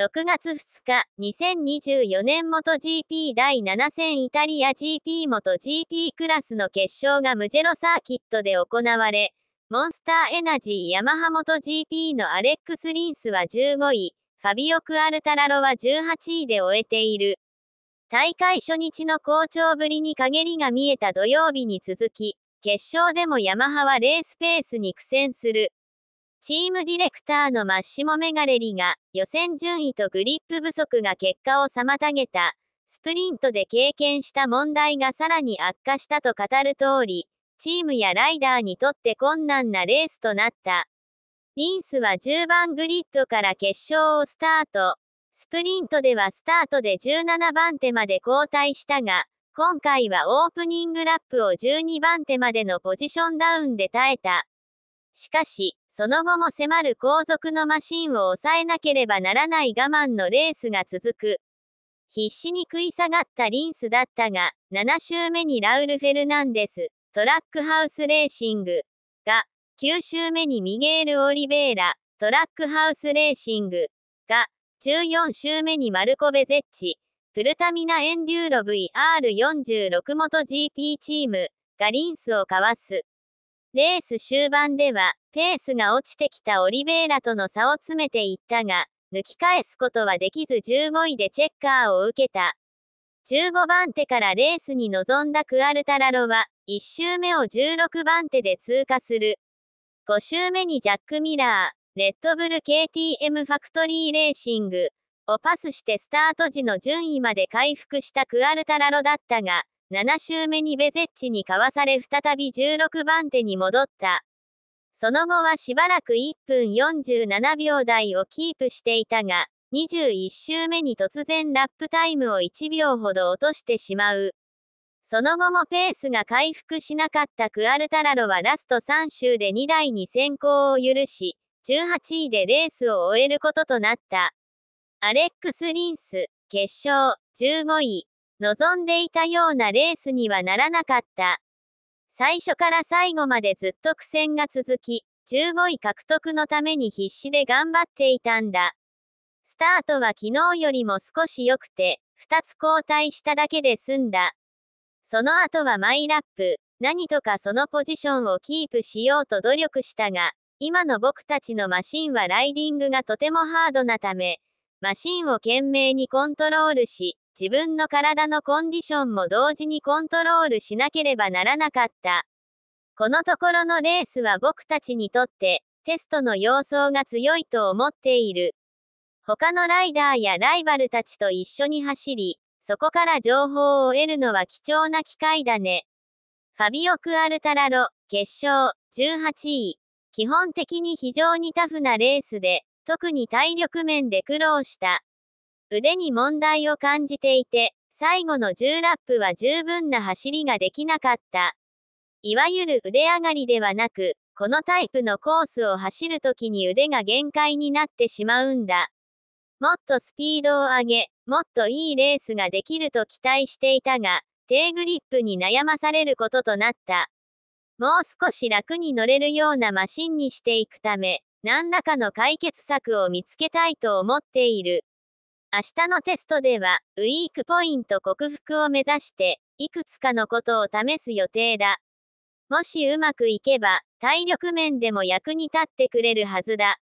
6月2日、2024年元 g p 第7戦イタリア GP 元 g p クラスの決勝がムジェロサーキットで行われ、モンスターエナジーヤマハ元 g p のアレックス・リンスは15位、ファビオ・クアルタラロは18位で終えている。大会初日の好調ぶりに陰りが見えた土曜日に続き、決勝でもヤマハはレースペースに苦戦する。チームディレクターのマッシモ・メガレリが予選順位とグリップ不足が結果を妨げた、スプリントで経験した問題がさらに悪化したと語る通り、チームやライダーにとって困難なレースとなった。リンスは10番グリッドから決勝をスタート。スプリントではスタートで17番手まで交代したが、今回はオープニングラップを12番手までのポジションダウンで耐えた。しかし、その後も迫る後続のマシンを抑えなければならない我慢のレースが続く。必死に食い下がったリンスだったが、7周目にラウル・フェルナンデス、トラックハウスレーシングが、9周目にミゲール・オリベーラ、トラックハウスレーシングが、14周目にマルコ・ベゼッチ、プルタミナ・エンデューロ VR46 元 GP チームがリンスをかわす。レース終盤では、ペースが落ちてきたオリベイラとの差を詰めていったが、抜き返すことはできず15位でチェッカーを受けた。15番手からレースに臨んだクアルタラロは、1周目を16番手で通過する。5周目にジャック・ミラー、レッドブル KTM ファクトリーレーシングをパスしてスタート時の順位まで回復したクアルタラロだったが、7周目にベゼッチにかわされ再び16番手に戻った。その後はしばらく1分47秒台をキープしていたが、21周目に突然ラップタイムを1秒ほど落としてしまう。その後もペースが回復しなかったクアルタラロはラスト3周で2台に先行を許し、18位でレースを終えることとなった。アレックス・リンス、決勝、15位。望んでいたようなレースにはならなかった。最初から最後までずっと苦戦が続き、15位獲得のために必死で頑張っていたんだ。スタートは昨日よりも少し良くて、2つ交代しただけで済んだ。その後はマイラップ、何とかそのポジションをキープしようと努力したが、今の僕たちのマシンはライディングがとてもハードなため、マシンを懸命にコントロールし、自分の体のコンディションも同時にコントロールしなければならなかった。このところのレースは僕たちにとって、テストの様相が強いと思っている。他のライダーやライバルたちと一緒に走り、そこから情報を得るのは貴重な機会だね。ファビオ・クアルタラロ、決勝、18位。基本的に非常にタフなレースで、特に体力面で苦労した。腕に問題を感じていて、最後の10ラップは十分な走りができなかった。いわゆる腕上がりではなく、このタイプのコースを走るときに腕が限界になってしまうんだ。もっとスピードを上げ、もっといいレースができると期待していたが、低グリップに悩まされることとなった。もう少し楽に乗れるようなマシンにしていくため、何らかの解決策を見つけたいと思っている。明日のテストでは、ウィークポイント克服を目指して、いくつかのことを試す予定だ。もしうまくいけば、体力面でも役に立ってくれるはずだ。